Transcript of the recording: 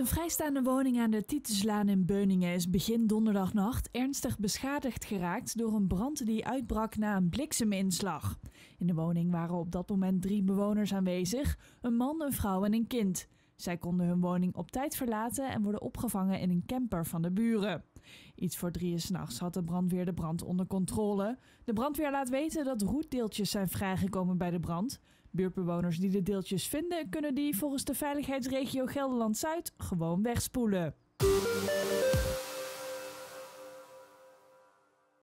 Een vrijstaande woning aan de Titeslaan in Beuningen is begin donderdagnacht ernstig beschadigd geraakt door een brand die uitbrak na een blikseminslag. In de woning waren op dat moment drie bewoners aanwezig: een man, een vrouw en een kind. Zij konden hun woning op tijd verlaten en worden opgevangen in een camper van de buren. Iets voor drieën s'nachts had de brandweer de brand onder controle. De brandweer laat weten dat roetdeeltjes zijn vrijgekomen bij de brand. Buurtbewoners die de deeltjes vinden, kunnen die volgens de veiligheidsregio Gelderland-Zuid gewoon wegspoelen.